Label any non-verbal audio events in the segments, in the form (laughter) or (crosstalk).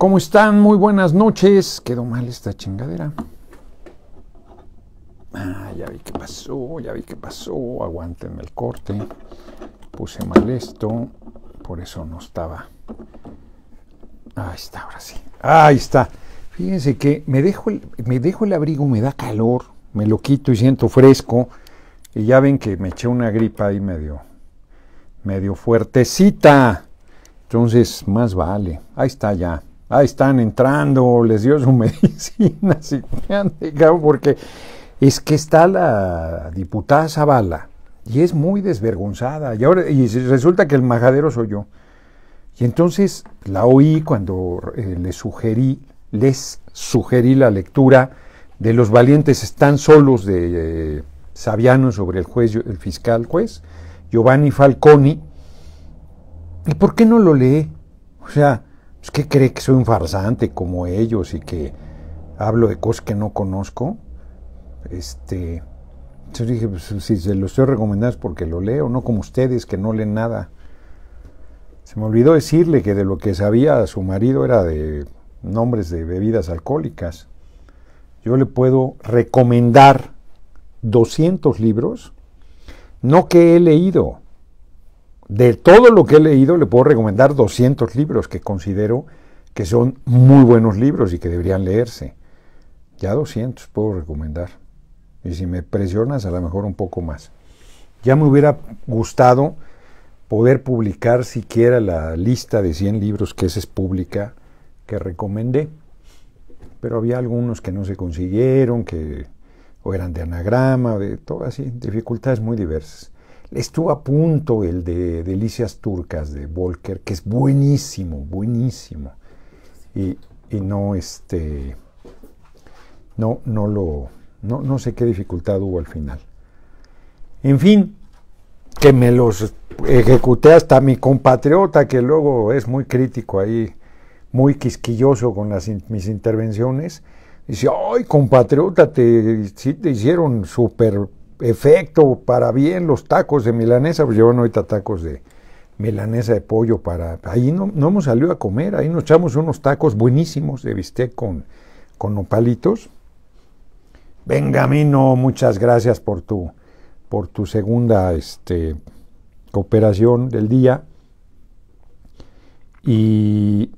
¿Cómo están? Muy buenas noches. Quedó mal esta chingadera. Ah, ya vi qué pasó, ya vi qué pasó. Aguántenme el corte. Puse mal esto, por eso no estaba. Ahí está, ahora sí. Ahí está. Fíjense que me dejo el, me dejo el abrigo, me da calor, me lo quito y siento fresco. Y ya ven que me eché una gripa ahí medio, medio fuertecita. Entonces, más vale. Ahí está ya ahí están entrando, les dio su (laughs) medicina, si me han porque es que está la diputada Zavala y es muy desvergonzada. Y ahora y resulta que el majadero soy yo. Y entonces la oí cuando eh, les sugerí, les sugerí la lectura de Los valientes están solos de eh, Saviano sobre el juez, el fiscal juez, Giovanni Falconi. ¿Y por qué no lo lee? O sea, ¿Es pues, que cree que soy un farsante como ellos y que hablo de cosas que no conozco? Este, yo dije, pues, si se lo estoy recomendando es porque lo leo, no como ustedes que no leen nada. Se me olvidó decirle que de lo que sabía su marido era de nombres de bebidas alcohólicas. Yo le puedo recomendar 200 libros, no que he leído, de todo lo que he leído, le puedo recomendar 200 libros que considero que son muy buenos libros y que deberían leerse. Ya 200 puedo recomendar. Y si me presionas, a lo mejor un poco más. Ya me hubiera gustado poder publicar siquiera la lista de 100 libros que es pública que recomendé. Pero había algunos que no se consiguieron, que o eran de anagrama, de todo así, dificultades muy diversas. Estuvo a punto el de Delicias Turcas de Volker, que es buenísimo, buenísimo. Y, no, este, no, no lo, no, sé qué dificultad hubo al final. En fin, que me los ejecuté hasta mi compatriota, que luego es muy crítico ahí, muy quisquilloso con las, mis intervenciones. Dice, ay, compatriota, te, te hicieron súper efecto para bien los tacos de milanesa, pues llevan ahorita tacos de milanesa de pollo para... Ahí no, no hemos salido a comer, ahí nos echamos unos tacos buenísimos de bistec con, con nopalitos. no muchas gracias por tu, por tu segunda este, cooperación del día. Y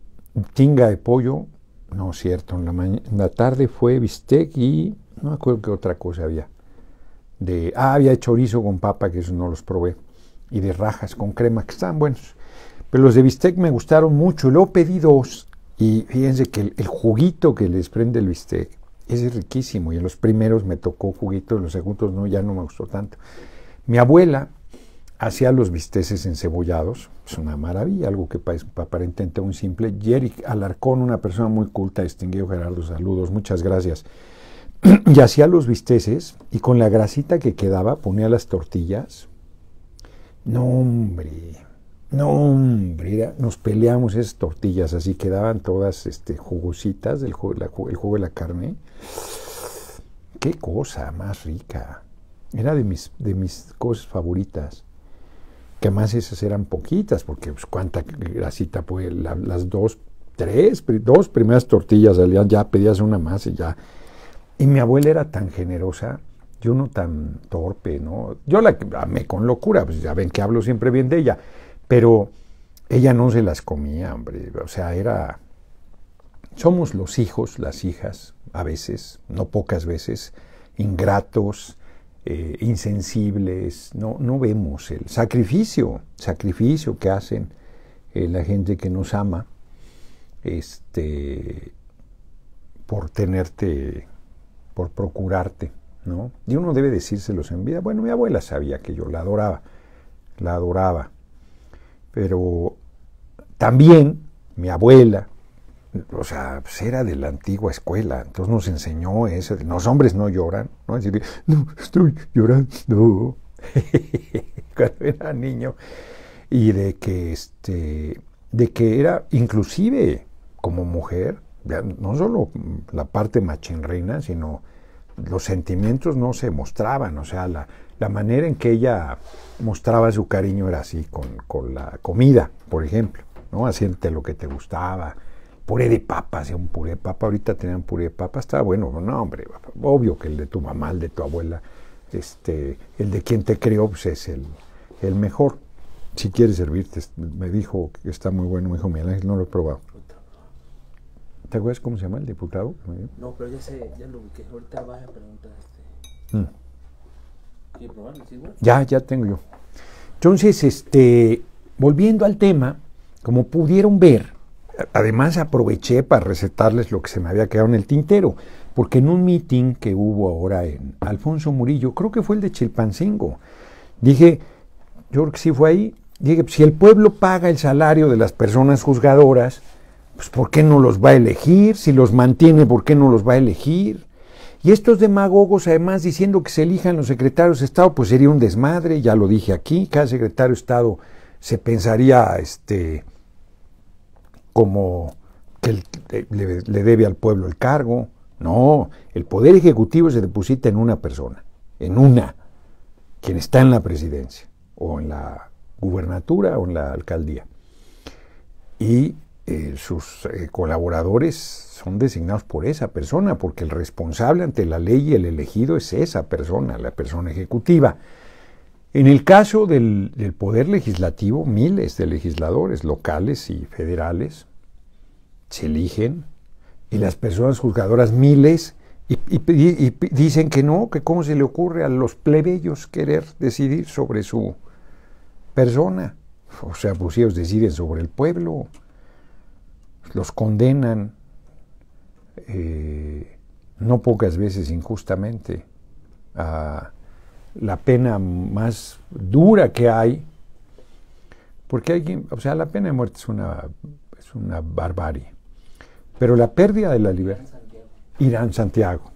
tinga de pollo, no es cierto, en la, en la tarde fue bistec y no me acuerdo qué otra cosa había de, ah, había chorizo con papa, que eso no los probé, y de rajas con crema, que están buenos. Pero los de bistec me gustaron mucho, luego pedí dos, y fíjense que el, juguito que les prende el bistec es riquísimo, y en los primeros me tocó juguito, en los segundos no, ya no me gustó tanto. Mi abuela hacía los bisteces encebollados, es una maravilla, algo que para aparentemente un simple. Jeric Alarcón, una persona muy culta, distinguido Gerardo, saludos, muchas gracias y hacía los bisteces y con la grasita que quedaba ponía las tortillas. No, hombre, no, hombre, nos peleamos esas tortillas, así quedaban todas este, jugositas del el jugo de la carne. Qué cosa más rica. Era de mis, de mis cosas favoritas. Que además esas eran poquitas, porque pues, cuánta grasita, pues las dos, tres, dos primeras tortillas salían, ya pedías una más y ya y mi abuela era tan generosa, yo no tan torpe, ¿no? Yo la amé con locura, pues ya ven que hablo siempre bien de ella, pero ella no se las comía, hombre, o sea, era... Somos los hijos, las hijas, a veces, no pocas veces, ingratos, eh, insensibles, no, no vemos el sacrificio, sacrificio que hacen eh, la gente que nos ama, este, por tenerte por procurarte, ¿no? Y uno debe decírselos en vida. Bueno, mi abuela sabía que yo la adoraba, la adoraba. Pero también mi abuela, o sea, pues era de la antigua escuela, entonces nos enseñó eso, los hombres no lloran, ¿no? Es decir, no, estoy llorando, (laughs) cuando era niño, y de que, este, de que era, inclusive como mujer, no solo la parte reina sino los sentimientos no se mostraban, o sea, la, la manera en que ella mostraba su cariño era así, con, la comida, por ejemplo, ¿no? Haciéndote lo que te gustaba, puré de papa, hacía un puré de papa, ahorita tenían puré de papa, estaba bueno, no, hombre, obvio que el de tu mamá, el de tu abuela, este, el de quien te crió, pues es el, el mejor. Si quieres servirte, me dijo que está muy bueno, me dijo Ángel, no lo he probado. ¿Te acuerdas cómo se llama el diputado? No, pero ya sé, ya lo ubiqué. Ahorita vas a preguntar. Este. Mm. Ya, ya tengo yo. Entonces, este, volviendo al tema, como pudieron ver, además aproveché para recetarles lo que se me había quedado en el tintero, porque en un meeting que hubo ahora en Alfonso Murillo, creo que fue el de Chilpancingo, dije, yo creo que sí fue ahí, dije, pues, si el pueblo paga el salario de las personas juzgadoras, pues ¿por qué no los va a elegir? Si los mantiene, ¿por qué no los va a elegir? Y estos demagogos, además, diciendo que se elijan los secretarios de Estado, pues sería un desmadre, ya lo dije aquí, cada secretario de Estado se pensaría este, como que eh, le, le debe al pueblo el cargo. No, el poder ejecutivo se deposita en una persona, en una, quien está en la presidencia, o en la gubernatura, o en la alcaldía. Y eh, sus eh, colaboradores son designados por esa persona, porque el responsable ante la ley y el elegido es esa persona, la persona ejecutiva. En el caso del, Poder Legislativo, miles de legisladores locales y federales se eligen y las personas juzgadoras miles y, dicen que no, que cómo se le ocurre a los plebeyos querer decidir sobre su persona. O sea, pues ellos deciden sobre el pueblo los condenan eh, no pocas veces injustamente a la pena más dura que hay, porque alguien, o sea, la pena de muerte es una, es una barbarie, pero la pérdida de la libertad, Irán Santiago,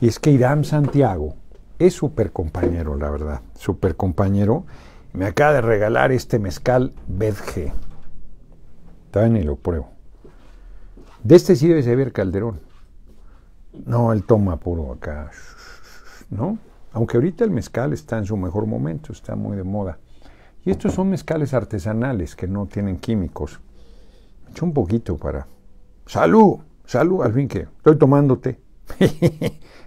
y es que Irán Santiago es súper compañero, la verdad, súper compañero, me acaba de regalar este mezcal Bedge, bien y lo pruebo. De este sí debe saber Calderón. No, el toma puro acá, ¿no? Aunque ahorita el mezcal está en su mejor momento, está muy de moda. Y estos son mezcales artesanales que no tienen químicos. Me echo un poquito para... ¡Salud! ¡Salud! Al fin que estoy tomándote. (laughs)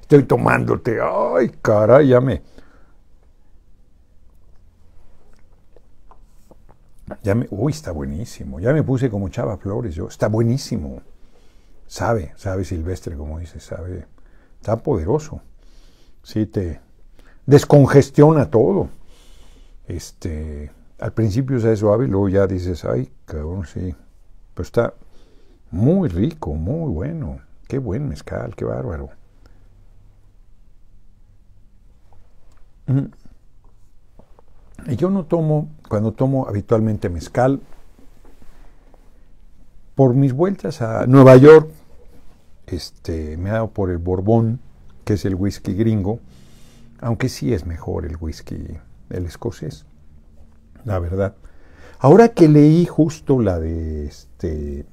estoy tomándote. ¡Ay, caray! Ya me... Ya me... Uy, está buenísimo. Ya me puse como Chava Flores yo. Está buenísimo sabe, sabe Silvestre, como dice, sabe, está poderoso. Sí, te descongestiona todo. Este, al principio es suave, y luego ya dices, ay, cabrón, sí. Pero está muy rico, muy bueno. Qué buen mezcal, qué bárbaro. Y mm. yo no tomo, cuando tomo habitualmente mezcal, por mis vueltas a Nueva York, este, me ha dado por el Borbón, que es el whisky gringo, aunque sí es mejor el whisky, el escocés, la verdad. Ahora que leí justo la de este,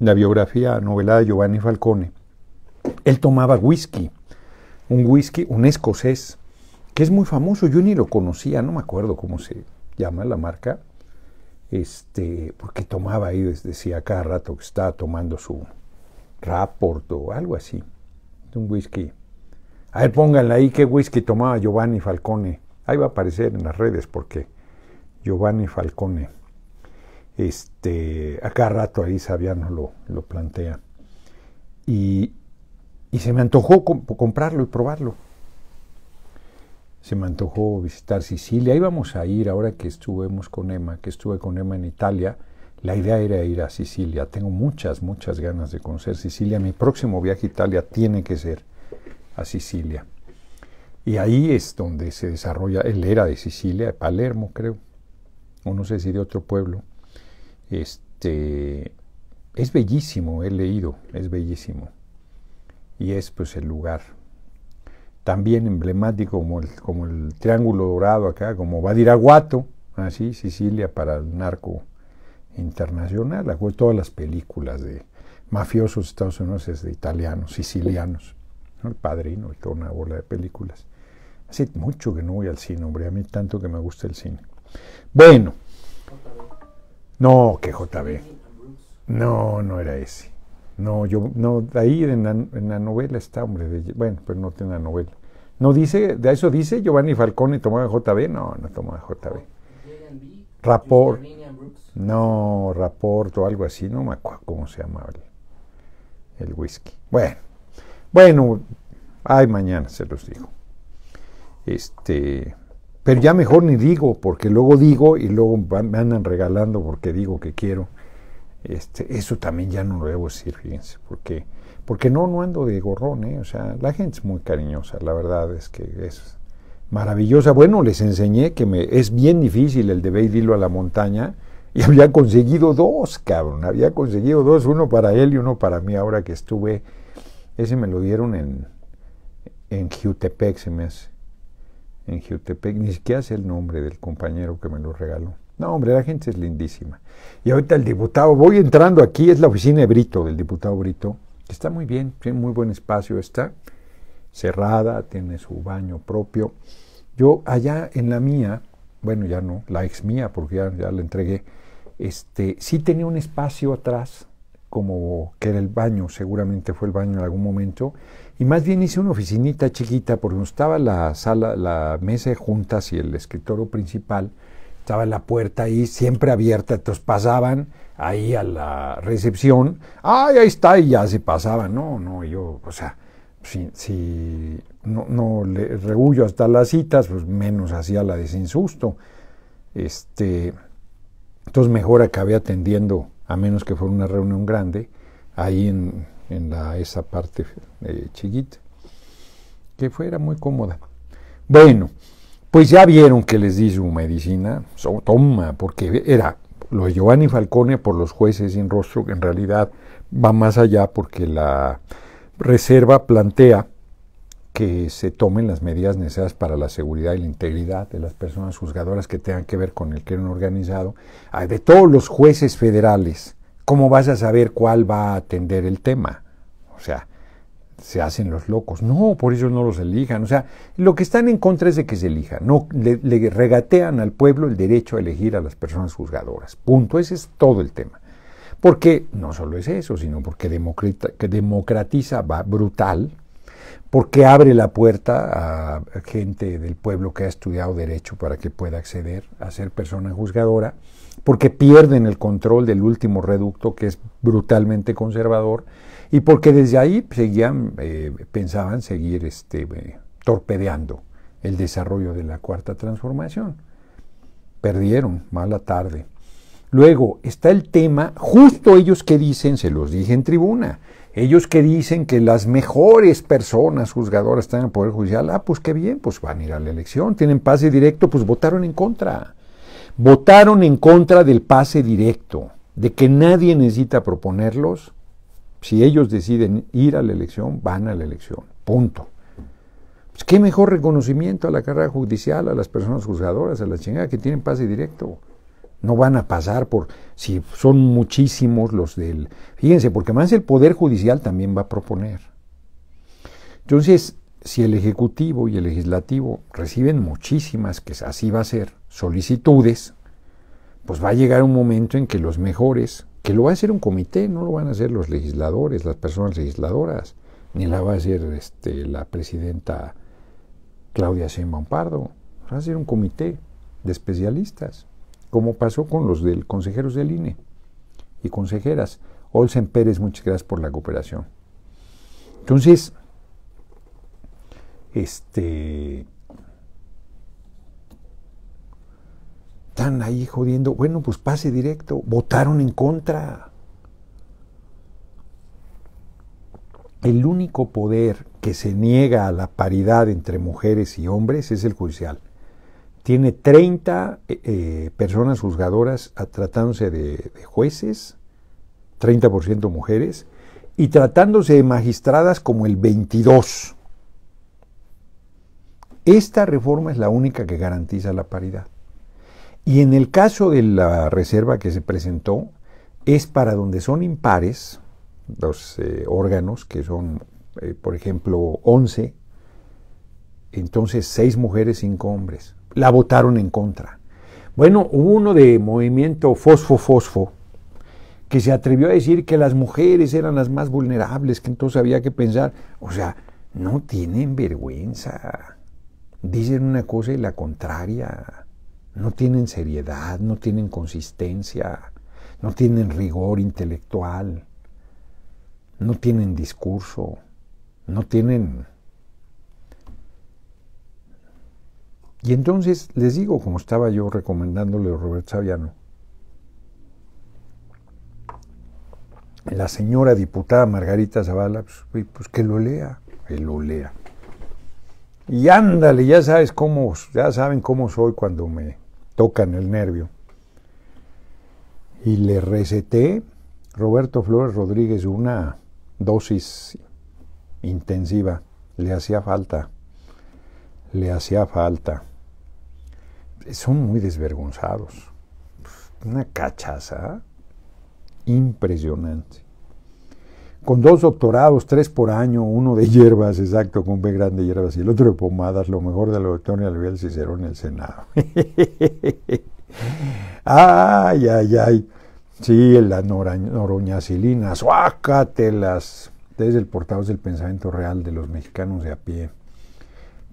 la biografía novelada de Giovanni Falcone, él tomaba whisky, un whisky, un escocés, que es muy famoso, yo ni lo conocía, no me acuerdo cómo se llama la marca, este, porque tomaba ahí, decía cada rato que estaba tomando su, Rapport o algo así. Un whisky. A ver, pónganle ahí qué whisky tomaba Giovanni Falcone. Ahí va a aparecer en las redes porque Giovanni Falcone. Este, acá rato ahí Sabiano lo, lo plantea. Y, se me antojó comprarlo y probarlo. Se me antojó visitar Sicilia. Íbamos a ir ahora que estuvimos con Emma, que estuve con Emma en Italia la idea era ir a Sicilia. Tengo muchas, muchas ganas de conocer Sicilia. Mi próximo viaje a Italia tiene que ser a Sicilia. Y ahí es donde se desarrolla, él era de Sicilia, de Palermo creo, o no sé si de otro pueblo. Este, es bellísimo, he leído, es bellísimo. Y es pues el lugar también emblemático como el, Triángulo Dorado acá, como Badiraguato, así ¿ah, Sicilia para el narco internacional. todas las películas de mafiosos de Estados Unidos, es de italianos, sicilianos. El Padrino y toda una bola de películas. Hace mucho que no voy al cine, hombre. A mí tanto que me gusta el cine. Bueno. No, que JB. No, no era ese. No, yo, no, ahí en la, novela está, hombre. bueno, pero no tiene la novela. No dice, de eso dice Giovanni Falcone tomaba JB. No, no tomaba JB. Rapor. No, Raporto, algo así, no me acuerdo cómo se llamaba el, whisky. Bueno, bueno, ay, mañana se los digo. Este, pero ya mejor ni digo, porque luego digo y luego me andan regalando porque digo que quiero. Este, eso también ya no lo debo decir, fíjense, porque, porque no, no ando de gorrón, ¿eh? o sea, la gente es muy cariñosa, la verdad es que es maravillosa. Bueno, les enseñé que me, es bien difícil el de ve a la montaña, y había conseguido dos, cabrón. Había conseguido dos, uno para él y uno para mí ahora que estuve. Ese me lo dieron en, en Jutepec, se me hace. En Jutepec. Ni siquiera sé el nombre del compañero que me lo regaló. No, hombre, la gente es lindísima. Y ahorita el diputado, voy entrando aquí, es la oficina de Brito, del diputado Brito. Está muy bien, tiene muy buen espacio, está cerrada, tiene su baño propio. Yo allá en la mía, bueno, ya no, la ex mía, porque ya, ya la entregué, este, sí tenía un espacio atrás, como que era el baño, seguramente fue el baño en algún momento, y más bien hice una oficinita chiquita, porque estaba la sala, la mesa de juntas y el escritorio principal, estaba la puerta ahí, siempre abierta, entonces pasaban ahí a la recepción, ay, ahí está, y ya se pasaban, no, no, yo, o sea, si, no, no le rehuyo hasta las citas, pues menos hacía la de sin susto. Este, entonces mejor acabé atendiendo, a menos que fuera una reunión grande, ahí en, esa parte eh, chiquita, que fuera muy cómoda. Bueno, pues ya vieron que les di su medicina, toma, porque era lo de Giovanni Falcone por los jueces sin rostro, que en realidad va más allá porque la reserva plantea que se tomen las medidas necesarias para la seguridad y la integridad de las personas juzgadoras que tengan que ver con el crimen organizado, ah, de todos los jueces federales, ¿cómo vas a saber cuál va a atender el tema? O sea, se hacen los locos. No, por eso no los elijan. O sea, lo que están en contra es de que se elijan. No, le, regatean al pueblo el derecho a elegir a las personas juzgadoras. Punto. Ese es todo el tema. Porque no solo es eso, sino porque democratiza, democratiza va brutal porque abre la puerta a gente del pueblo que ha estudiado derecho para que pueda acceder a ser persona juzgadora, porque pierden el control del último reducto que es brutalmente conservador y porque desde ahí seguían, eh, pensaban seguir este, eh, torpedeando el desarrollo de la cuarta transformación. Perdieron, mala tarde. Luego está el tema, justo ellos que dicen, se los dije en tribuna, ellos que dicen que las mejores personas juzgadoras están en el Poder Judicial, ah, pues qué bien, pues van a ir a la elección, tienen pase directo, pues votaron en contra. Votaron en contra del pase directo, de que nadie necesita proponerlos. Si ellos deciden ir a la elección, van a la elección. Punto. Pues qué mejor reconocimiento a la carrera judicial, a las personas juzgadoras, a la chingada que tienen pase directo. No van a pasar por, si son muchísimos los del... Fíjense, porque más el Poder Judicial también va a proponer. Entonces, si el Ejecutivo y el Legislativo reciben muchísimas, que así va a ser, solicitudes, pues va a llegar un momento en que los mejores, que lo va a hacer un comité, no lo van a hacer los legisladores, las personas legisladoras, ni la va a hacer este, la presidenta Claudia Sheinbaum Pardo, va a ser un comité de especialistas como pasó con los del consejeros del INE y consejeras. Olsen Pérez, muchas gracias por la cooperación. Entonces, este, están ahí jodiendo, bueno, pues pase directo, votaron en contra. El único poder que se niega a la paridad entre mujeres y hombres es el judicial. Tiene 30 eh, eh, personas juzgadoras tratándose de, jueces, 30% mujeres, y tratándose de magistradas como el 22%. Esta reforma es la única que garantiza la paridad. Y en el caso de la reserva que se presentó, es para donde son impares los eh, órganos, que son, por ejemplo, 11, entonces 6 mujeres, 5 hombres la votaron en contra. Bueno, hubo uno de movimiento fosfo-fosfo que se atrevió a decir que las mujeres eran las más vulnerables, que entonces había que pensar, o sea, no tienen vergüenza, dicen una cosa y la contraria, no tienen seriedad, no tienen consistencia, no tienen rigor intelectual, no tienen discurso, no tienen Y entonces les digo, como estaba yo recomendándole a Robert Saviano, la señora diputada Margarita Zavala, pues, pues, que lo lea, que lo lea. Y ándale, ya sabes cómo, ya saben cómo soy cuando me tocan el nervio. Y le receté Roberto Flores Rodríguez una dosis intensiva. Le hacía falta. Le hacía falta son muy desvergonzados. Una cachaza impresionante. Con dos doctorados, tres por año, uno de hierbas, exacto, con B grande hierbas, y el otro de pomadas, lo mejor de la doctora Albiel Cicerón en el Senado. (laughs) ay, ay, ay. Sí, las noroñacilina ¡Suácatelas! desde el portavoz del pensamiento real de los mexicanos de a pie.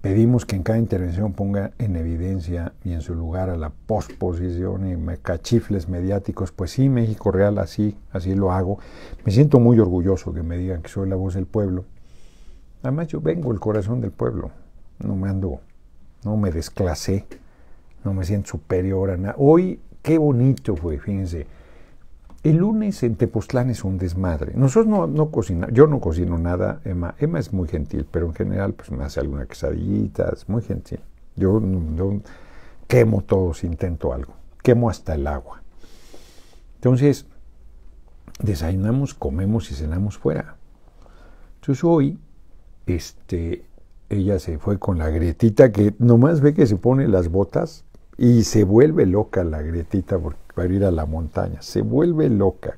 Pedimos que en cada intervención ponga en evidencia y en su lugar a la posposición y cachifles mediáticos. Pues sí, México Real, así, así lo hago. Me siento muy orgulloso que me digan que soy la voz del pueblo. Además, yo vengo el corazón del pueblo. No me ando, no me desclasé, no me siento superior a nada. Hoy, qué bonito fue, fíjense el lunes en Tepoztlán es un desmadre. Nosotros no, no cocinamos, yo no cocino nada, Emma. Emma es muy gentil, pero en general pues me hace alguna quesadillita, es muy gentil. Yo, quemo todo si intento algo, quemo hasta el agua. Entonces, desayunamos, comemos y cenamos fuera. Entonces hoy, este, ella se fue con la Gretita, que nomás ve que se pone las botas y se vuelve loca la Gretita porque para ir a la montaña. Se vuelve loca,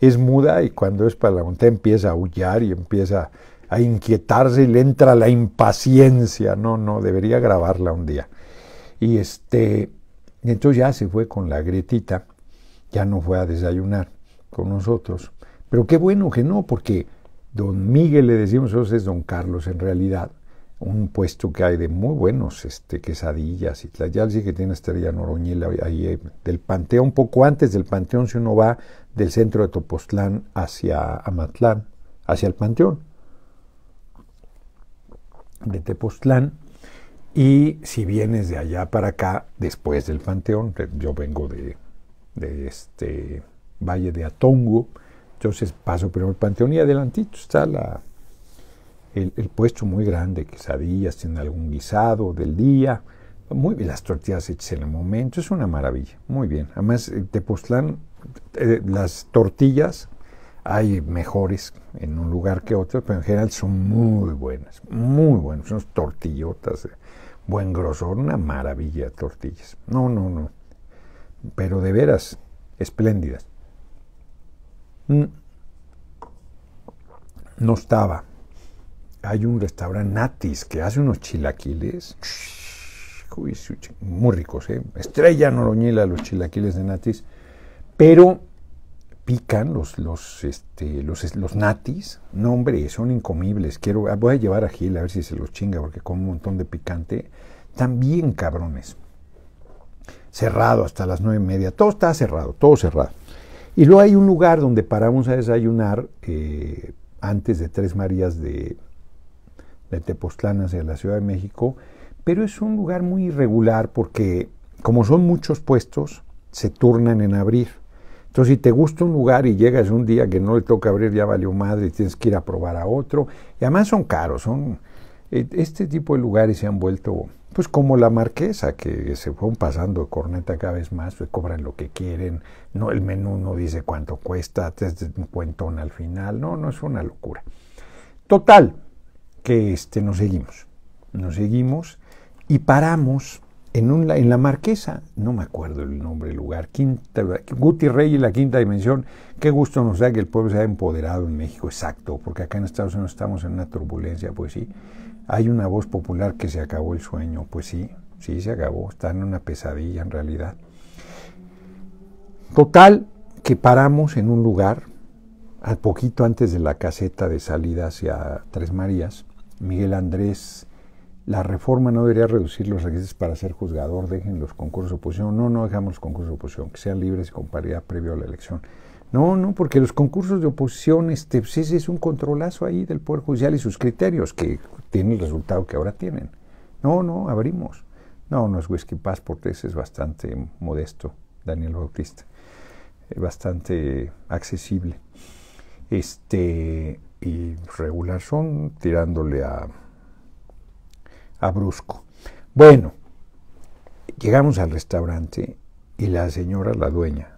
Es muda y cuando es para la montaña empieza a aullar y empieza a inquietarse y le entra la impaciencia. No, no, debería grabarla un día. Y este, entonces ya se fue con la Gretita, ya no fue a desayunar con nosotros. Pero qué bueno que no, porque don Miguel, le decimos nosotros, es don Carlos en realidad un puesto que hay de muy buenos este, quesadillas y ...sí que tiene Estrella Noroñil ahí eh, del Panteón, un poco antes del Panteón, si uno va del centro de Topoztlán hacia Amatlán, hacia el Panteón de Tepoztlán. Y si vienes de allá para acá, después del Panteón, yo vengo de, de este Valle de Atongo, entonces paso primero el Panteón y adelantito está la, el, puesto muy grande, quesadillas, tiene algún guisado del día, muy bien, las tortillas hechas en el momento, es una maravilla, muy bien. Además, eh, te postlan eh, las tortillas hay mejores en un lugar que otro, pero en general son muy buenas, muy buenas, son tortillotas, eh, buen grosor, una maravilla tortillas. No, no, no, pero de veras, espléndidas. Mm. No estaba hay un restaurante Natis que hace unos chilaquiles. muy ricos, ¿eh? Estrella Noroñela los chilaquiles de Natis. Pero pican los, los, este, los, los natis. No, hombre, son incomibles. Quiero, ah, voy a llevar a Gil a ver si se los chinga porque come un montón de picante. También cabrones. Cerrado hasta las nueve y media. Todo está cerrado, todo cerrado. Y luego hay un lugar donde paramos a desayunar eh, antes de Tres Marías de de Tepoztlán hacia la Ciudad de México, pero es un lugar muy irregular porque como son muchos puestos, se turnan en abrir. Entonces, si te gusta un lugar y llegas un día que no le toca abrir, ya valió madre y tienes que ir a probar a otro. Y además son caros, son eh, este tipo de lugares se han vuelto, pues como la marquesa, que se fueron pasando de corneta cada vez más, pues cobran lo que quieren, no el menú no dice cuánto cuesta, te un cuentón al final, no, no es una locura. Total, que este, nos seguimos. Nos seguimos y paramos en, un, en la Marquesa, no me acuerdo el nombre del lugar, quinta, Guti Rey y la Quinta Dimensión. Qué gusto nos da que el pueblo se haya empoderado en México, exacto, porque acá en Estados Unidos estamos en una turbulencia, pues sí. Hay una voz popular que se acabó el sueño, pues sí, sí se acabó, está en una pesadilla en realidad. Total, que paramos en un lugar, al poquito antes de la caseta de salida hacia Tres Marías, Miguel Andrés, la reforma no debería reducir los requisitos para ser juzgador, dejen los concursos de oposición. No, no dejamos los concursos de oposición, que sean libres y con paridad previo a la elección. No, no, porque los concursos de oposición, este, es un controlazo ahí del Poder Judicial y sus criterios, que tienen el resultado que ahora tienen. No, no, abrimos. No, no es Whisky Passport, ese es bastante modesto, Daniel Bautista. Bastante accesible. Este, y regular son tirándole a, a brusco. Bueno, llegamos al restaurante y la señora, la dueña,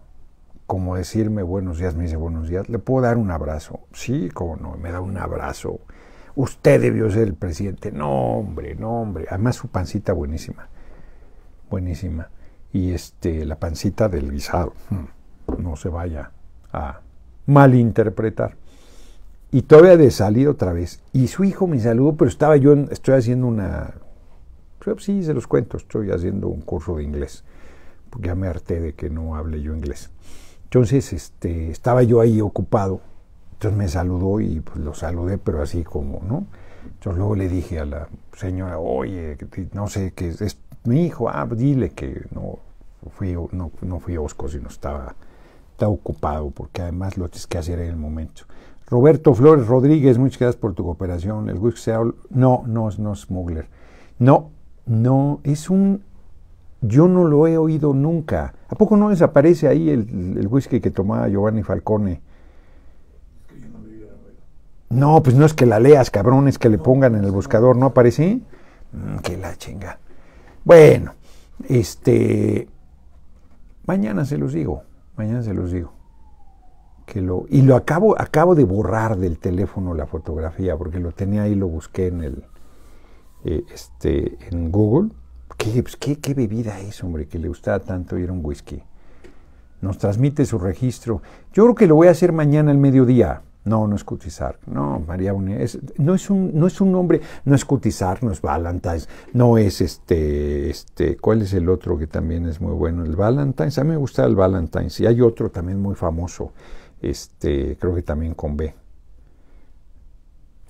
como decirme buenos días, me dice buenos días, le puedo dar un abrazo. Sí, como no, me da un abrazo. Usted debió ser el presidente. No, hombre, no, hombre. Además su pancita buenísima. Buenísima. Y este, la pancita del guisado. Hmm, no se vaya a malinterpretar. Y todavía de salir otra vez. Y su hijo me saludó, pero estaba yo, estoy haciendo una... Sí, se los cuento, estoy haciendo un curso de inglés. Porque ya me harté de que no hable yo inglés. Entonces, este, estaba yo ahí ocupado. Entonces me saludó y pues, lo saludé, pero así como, ¿no? Entonces luego le dije a la señora, oye, no sé que es, mi hijo, ah, pues dile que no fui, no, no fui Osco, sino estaba, estaba ocupado, porque además lo tienes que hacer en el momento. Roberto Flores Rodríguez, muchas gracias por tu cooperación. El whisky no, no, no es No, no, es un. Yo no lo he oído nunca. ¿A poco no desaparece ahí el, whisky que tomaba Giovanni Falcone? No, pues no es que la leas, cabrones, que le pongan en el buscador, ¿no aparece? Mm, que la chinga. Bueno, este. Mañana se los digo, mañana se los digo lo y lo acabo acabo de borrar del teléfono la fotografía porque lo tenía ahí lo busqué en el eh, este en Google pues, ¿Qué, qué, bebida es hombre que le gustaba tanto y era un whisky nos transmite su registro yo creo que lo voy a hacer mañana al mediodía no no es Cutizar no María Bonilla, no es un no es un nombre no es Cutizar no es Valentine's no es este este cuál es el otro que también es muy bueno el Valentine's a mí me gusta el Valentine's y hay otro también muy famoso este, creo que también con B.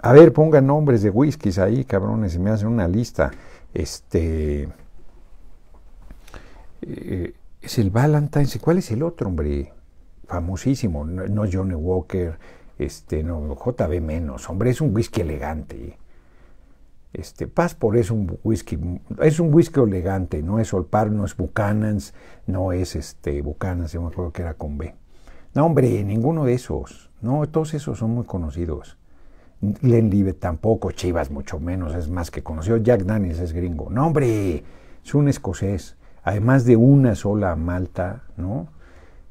A ver, pongan nombres de whiskies ahí, cabrones, se me hacen una lista. Este. Eh, es el Valentine's. ¿Cuál es el otro, hombre? Famosísimo. No, Johnny Walker. Este, no, JB menos. Hombre, es un whisky elegante. Este, Passport es un whisky, es un whisky elegante, no es Olpar, no es Buchanan's, no es este Buchanan's, yo me acuerdo que era con B. No, hombre, ninguno de esos. No, todos esos son muy conocidos. Glenn tampoco, Chivas mucho menos, es más que conocido. Jack Daniels es gringo. No, hombre, es un escocés. Además de una sola malta, ¿no?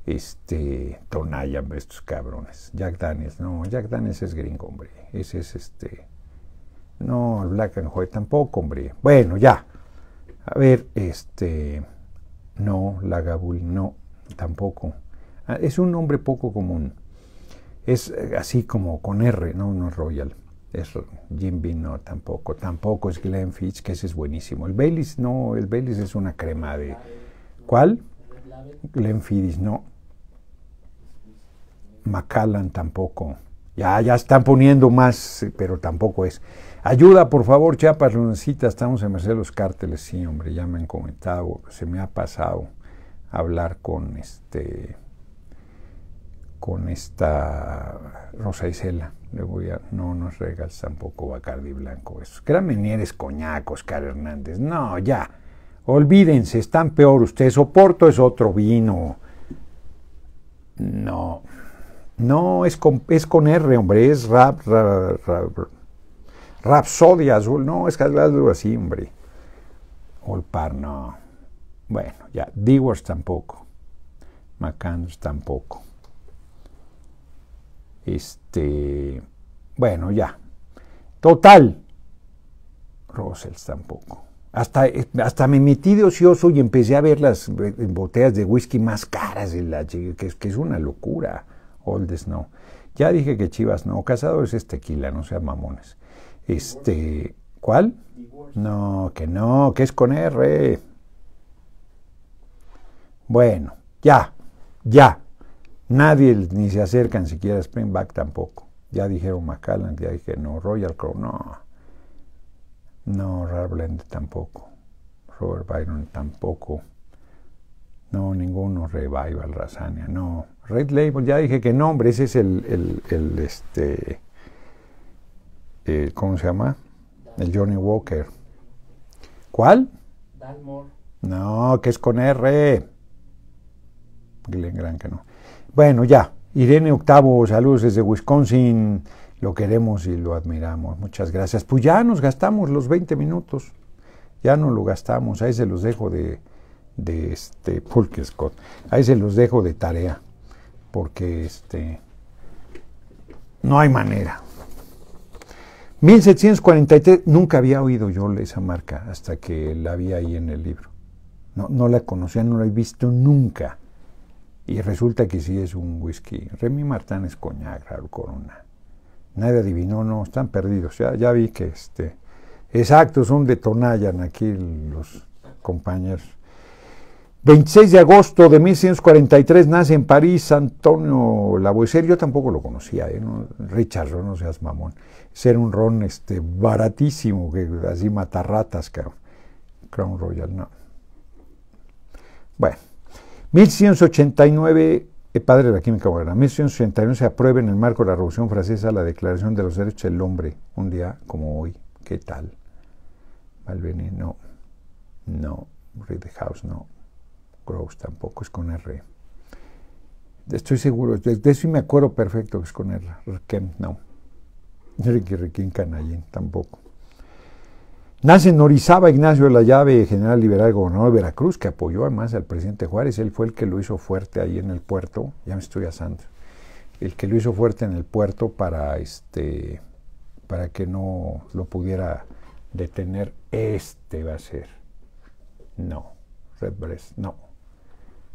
Este, Tonaya, estos cabrones. Jack Daniels, no, Jack Daniels es gringo, hombre. Ese es este. No, el Black and White tampoco, hombre. Bueno, ya. A ver, este. No, Lagavulin, no, tampoco. Ah, es un nombre poco común. Es eh, así como con R, no, no es Royal. Es Jim no, tampoco. Tampoco es Glenfiddich, que ese es buenísimo. El Baileys, no, el Baileys es una crema de... ¿Cuál? Glenfiddich, no. Macallan tampoco. Ya, ya están poniendo más, pero tampoco es. Ayuda, por favor, Chiapas, lo Estamos en Mercedes los cárteles. Sí, hombre, ya me han comentado. Se me ha pasado hablar con este con esta Rosa Isela. Le voy a, no nos regalas tampoco Bacardi Blanco esos. Gran eres Coñacos, Oscar Hernández. No, ya. Olvídense, están peor ustedes. Soporto es otro vino. No. No, es con, es con R, hombre. Es rap, rap, rap, Rapsodia Azul. No, es que algo así, hombre. Olpar, no. Bueno, ya. Dewars tampoco. Macandos tampoco. Este, bueno, ya. Total. Rosels tampoco. Hasta, eh, hasta me metí de ocioso y empecé a ver las eh, botellas de whisky más caras de la que, es una locura. Old no Ya dije que Chivas no, Casado es tequila, este no sean mamones. Este, ¿cuál? No, que no, que es con R. Bueno, ya, ya, Nadie ni se acercan siquiera a Springback tampoco. Ya dijeron McAllen, ya dije no, Royal Crow, no. No, Rarblend tampoco. Robert Byron tampoco. No, ninguno. Revival, Razania, no. Red Label, ya dije que no, hombre, ese es el, este, eh, ¿cómo se llama? El Johnny Walker. ¿Cuál? Dalmore. No, que es con R. Glenn Gran que no. Bueno, ya. Irene Octavo, saludos desde Wisconsin. Lo queremos y lo admiramos. Muchas gracias. Pues ya nos gastamos los 20 minutos. Ya no lo gastamos. Ahí se los dejo de, de este Polk Scott. Ahí se los dejo de tarea. Porque este no hay manera. 1743, nunca había oído yo esa marca hasta que la vi ahí en el libro. No, no la conocía, no la he visto nunca. Y resulta que sí es un whisky. Remy Martán es coñac, corona. Nadie adivinó, no, están perdidos. Ya, ya vi que este. Exacto, son de Tonayan aquí los compañeros. 26 de agosto de 1643 nace en París Antonio Lavoisier. Yo tampoco lo conocía, ¿eh? ¿No? Richard, no seas mamón. Ser un ron este, baratísimo, que así matarratas, cabrón. Crown Royal, no. Bueno. 1189, el eh, padre de la química moderna, 1189 se aprueba en el marco de la Revolución Francesa la Declaración de los Derechos del Hombre, un día como hoy. ¿Qué tal? Malvene no. No. House no. Gross tampoco es con R. Estoy seguro, de, eso me acuerdo perfecto que es con R. Kemp no. Ricky Ricky Canallín tampoco. Nace Norizaba Ignacio de la Llave, general liberal gobernador de Veracruz, que apoyó además al presidente Juárez. Él fue el que lo hizo fuerte ahí en el puerto, ya me estoy asando, el que lo hizo fuerte en el puerto para, este, para que no lo pudiera detener. Este va a ser. No, Red no.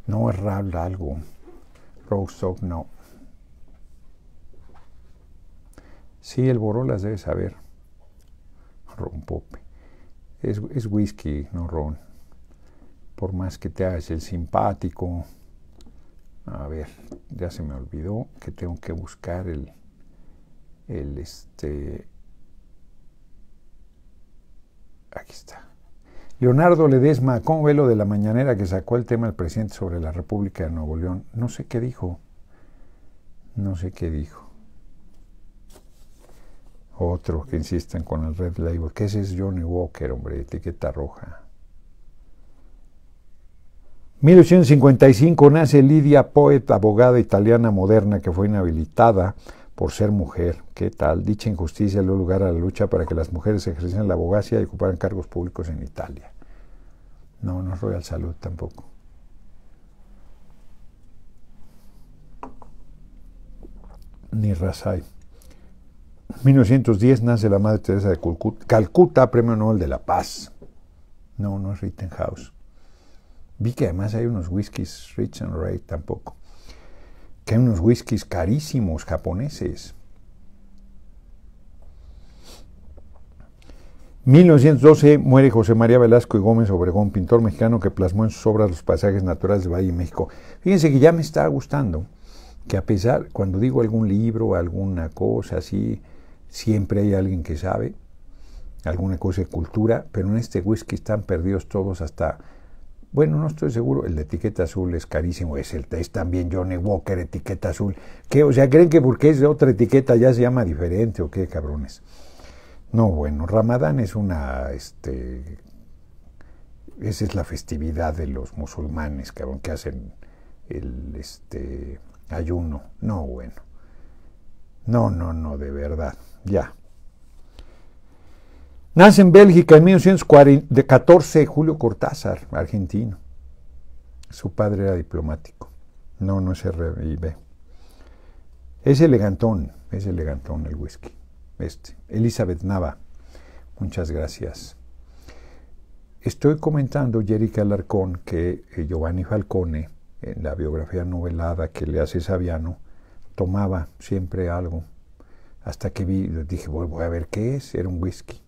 No es rabla algo. Rostock, no. Sí, el Borolas debe saber. Rompope es, whisky, no ron. Por más que te hagas el simpático. A ver, ya se me olvidó que tengo que buscar el, el este. Aquí está. Leonardo Ledesma, ¿cómo ve de la mañanera que sacó el tema el presidente sobre la República de Nuevo León? No sé qué dijo. No sé qué dijo. Otro que insisten con el red label. ¿Qué es ese Johnny Walker, hombre? Etiqueta roja. 1855 nace Lidia Poet, abogada italiana moderna que fue inhabilitada por ser mujer. ¿Qué tal? Dicha injusticia dio lugar a la lucha para que las mujeres ejercieran la abogacía y ocuparan cargos públicos en Italia. No, no es Royal Salud tampoco. Ni Rasay. 1910 nace la Madre Teresa de Calcuta, Premio Nobel de la Paz. No, no es Rittenhouse. Vi que además hay unos whiskies, Rich and Ray tampoco, que hay unos whiskies carísimos japoneses. 1912 muere José María Velasco y Gómez Obregón, pintor mexicano que plasmó en sus obras los paisajes naturales del Valle de México. Fíjense que ya me está gustando que a pesar, cuando digo algún libro, alguna cosa así, Siempre hay alguien que sabe alguna cosa de cultura, pero en este whisky están perdidos todos hasta... Bueno, no estoy seguro, el de etiqueta azul es carísimo, es, el, también Johnny Walker, etiqueta azul. ¿Qué? O sea, ¿creen que porque es de otra etiqueta ya se llama diferente o qué cabrones? No, bueno, Ramadán es una, este, esa es la festividad de los musulmanes, cabrón, que hacen el, este, ayuno. No, bueno, no, no, no, de verdad. Ya. Nace en Bélgica en 1914 Julio Cortázar, argentino. Su padre era diplomático. No, no es RIB. Es elegantón, es elegantón el whisky. Este. Elizabeth Nava, muchas gracias. Estoy comentando, Jerica Alarcón, que eh, Giovanni Falcone, en la biografía novelada que le hace Saviano, tomaba siempre algo hasta que vi, dije, voy a ver qué es, era un whisky.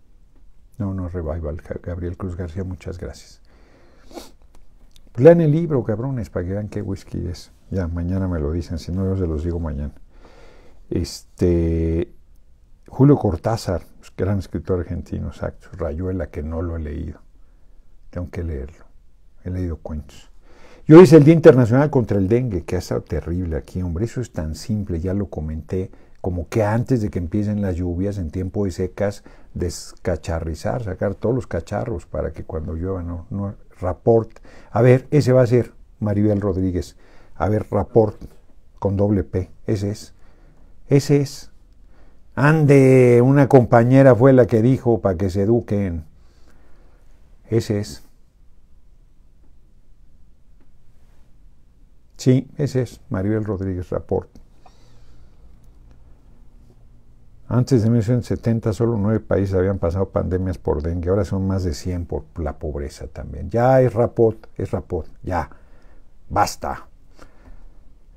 No, no, Revival, Gabriel Cruz García, muchas gracias. lean el libro, cabrones, para que vean qué whisky es. Ya, mañana me lo dicen, si no, yo se los digo mañana. Este, Julio Cortázar, pues, gran escritor argentino, exacto. Rayuela, que no lo he leído. Tengo que leerlo. He leído cuentos. Yo hice el Día Internacional contra el Dengue, que ha estado terrible aquí, hombre. Eso es tan simple, ya lo comenté como que antes de que empiecen las lluvias, en tiempo de secas, descacharrizar, sacar todos los cacharros para que cuando llueva no, no A ver, ese va a ser Maribel Rodríguez. A ver, raport con doble P. Ese es. Ese es. Ande, una compañera fue la que dijo para que se eduquen. Ese es. Sí, ese es Maribel Rodríguez raport Antes de 1970 solo nueve países habían pasado pandemias por dengue, ahora son más de 100 por la pobreza también. Ya es rapot, es rapot, ya, basta.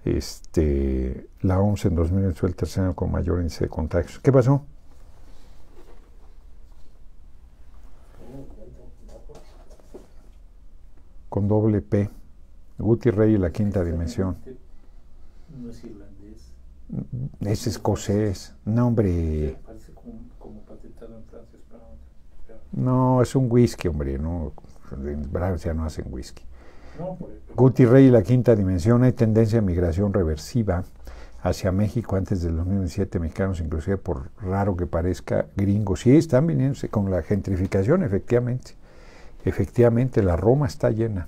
Este, la OMS en 2008 fue el tercero con mayor índice de contagios. ¿Qué pasó? Con doble P, Guti Rey y la quinta dimensión. No es escocés. No, hombre. No, es un whisky, hombre. No, en Francia no hacen whisky. Guti Rey la quinta dimensión. Hay tendencia de migración reversiva hacia México antes del 2007. Mexicanos, inclusive por raro que parezca, gringos. Sí, están viniéndose con la gentrificación, efectivamente. Efectivamente, la Roma está llena.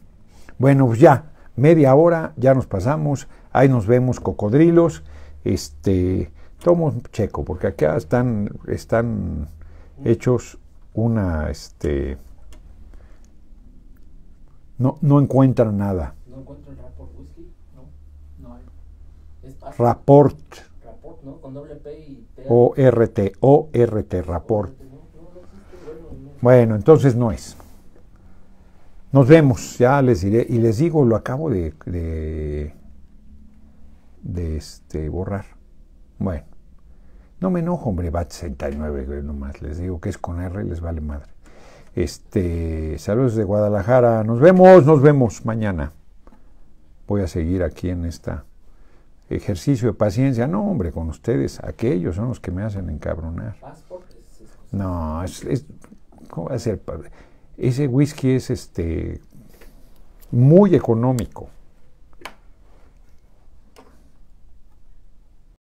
Bueno, pues ya, media hora, ya nos pasamos. Ahí nos vemos, cocodrilos. Este, tomo un checo, porque acá están, están hechos una, este, no, no encuentran nada. ¿No encuentran rapport whisky? No, no hay. Es rapport. Rapport, ¿no? Con doble P y T. ORT, ORT, rapport. Bueno, entonces no es. Nos vemos, ya les diré. Y les digo, lo acabo de, de de este, borrar. Bueno, no me enojo, hombre, BAT 69, no más Les digo que es con R, les vale madre. Este, saludos de Guadalajara. Nos vemos, nos vemos mañana. Voy a seguir aquí en este ejercicio de paciencia. No, hombre, con ustedes. Aquellos son los que me hacen encabronar. No, es, ¿cómo Ese whisky es este muy económico.